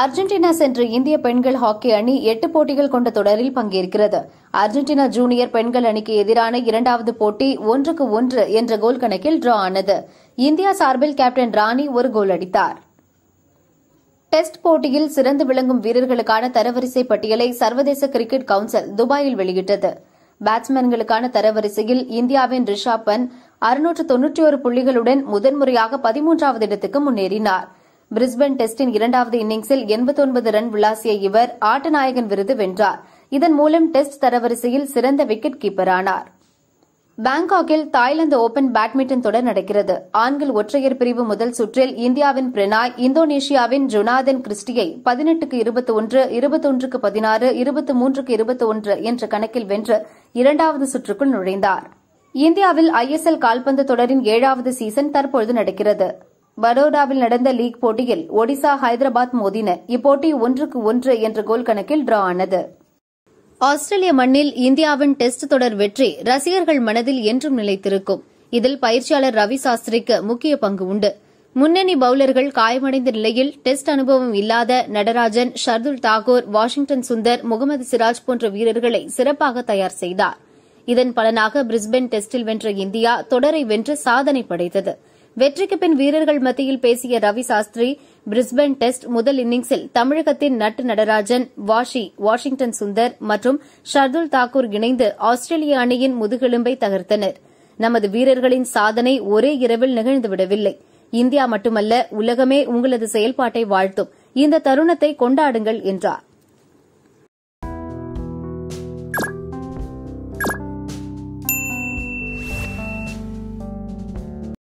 Argentina சென்ற இந்திய பெண்கள் ஹாக்கி அணி எட்டு போட்டிகள் கொண்ட தொடரில் பங்கேற்கிறது அர்ஜென்டினா ஜூனியர் பெண்கள் அணிக்கு எதிரான இரண்டாவது போட்டி ஒன்றுக்கு ஒன்று என்ற கோல் கணக்கில் டிரா ஆனது இந்தியா சார்பில் கேப்டன் ராணி ஒரு கோல் அடித்தார் டெஸ்ட் போட்டியில் சிறந்து விளங்கும் வீரர்களுக்கான தரவரிசை பட்டியலை சர்வதேச கிரிக்கெட் கவுன்சில் துபாயில் வெளியிட்டது பேட்ஸ்மேன்களுக்கான தரவரிசையில் இந்தியாவின் ரிஷாப் பன் அறுநூற்று தொன்னூற்றி ஒரு புள்ளிகளுடன் முதன்முறையாக பதிமூன்றாவது இடத்துக்கு முன்னேறினாா் பிரிஸ்பன் டெஸ்டின் இரண்டாவது இன்னிங்ஸில் எண்பத்தொன்பது ரன் உள்ளாசிய இவர் ஆட்டநாயகன் விருது வென்றார் இதன் மூலம் டெஸ்ட் தரவரிசையில் சிறந்த விக்கெட் கீப்பர் ஆனார் பாங்காக்கில் தாய்லாந்து ஒபன் பேட்மிண்டன் தொடர் நடக்கிறது ஆண்கள் ஒற்றையர் பிரிவு முதல் சுற்றில் இந்தியாவின் பிரணாய் இந்தோனேஷியாவின் ஜொனாதன் கிறிஸ்டியை பதினெட்டுக்கு இருபத்தி ஒன்று இருபத்தொன்றுக்கு பதினாறு இருபத்தி மூன்றுக்கு இருபத்தி ஒன்று என்ற கணக்கில் வென்று இரண்டாவது சுற்றுக்குள் நுழைந்தார் இந்தியாவில் ஐஎஸ்எல் கால்பந்து தொடரின் ஏழாவது சீசன் தற்போது நடக்கிறது பரோடாவில் நடந்த லீக் போட்டியில் ஒடிசா ஹைதராபாத் மோதின இப்போட்டி ஒன்றுக்கு ஒன்று என்ற கோல் கணக்கில் டிரா ஆனது ஆஸ்திரேலிய மண்ணில் இந்தியாவின் டெஸ்ட் தொடர் வெற்றி ரசிகர்கள் மனதில் என்றும் நிலைத்திருக்கும் இதில் பயிற்சியாளர் ரவி சாஸ்திரிக்கு முக்கிய பங்கு உண்டு முன்னணி பவுலர்கள் காயமடைந்த நிலையில் டெஸ்ட் அனுபவம் இல்லாத நடராஜன் ஷர்துல் தாகூர் வாஷிங்டன் சுந்தர் முகமது சிராஜ் போன்ற வீரர்களை சிறப்பாக தயார் செய்தார் இதன் பலனாக பிரிஸ்பென் டெஸ்டில் வென்ற இந்தியா தொடரை வென்று சாதனை படைத்தது வெற்றிக்கு பின் வீரர்கள் மத்தியில் பேசிய ரவி சாஸ்திரி பிரிஸ்பேன் டெஸ்ட் முதல் இன்னிங்ஸில் தமிழகத்தின் நட்டு நடராஜன் வாஷி வாஷிங்டன் சுந்தர் மற்றும் ஷர்துல் தாக்கூர் இணைந்து ஆஸ்திரேலிய அணியின் முதுகெலும்பை தகர்த்தனர் நமது வீரர்களின் சாதனை ஒரே இரவில் நிகழ்ந்துவிடவில்லை இந்தியா மட்டுமல்ல உலகமே உங்களது செயல்பாட்டை வாழ்த்தும் இந்த தருணத்தை கொண்டாடுங்கள் என்றார்